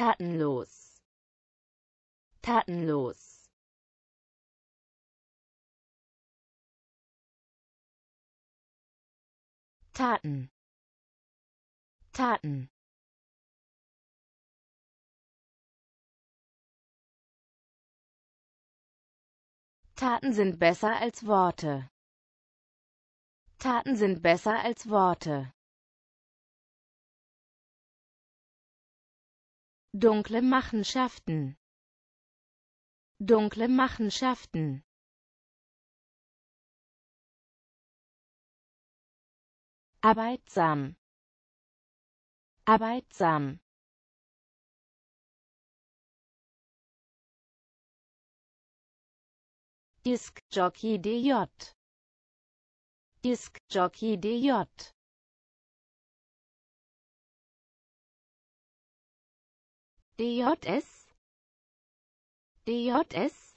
tatenlos tatenlos Taten Taten Taten sind besser als Worte. Taten sind besser als Worte. Dunkle Machenschaften. Dunkle Machenschaften. Arbeitsam. Arbeitsam. Disc Jockey DJ. Disc Jockey DJ. DJS. DJS.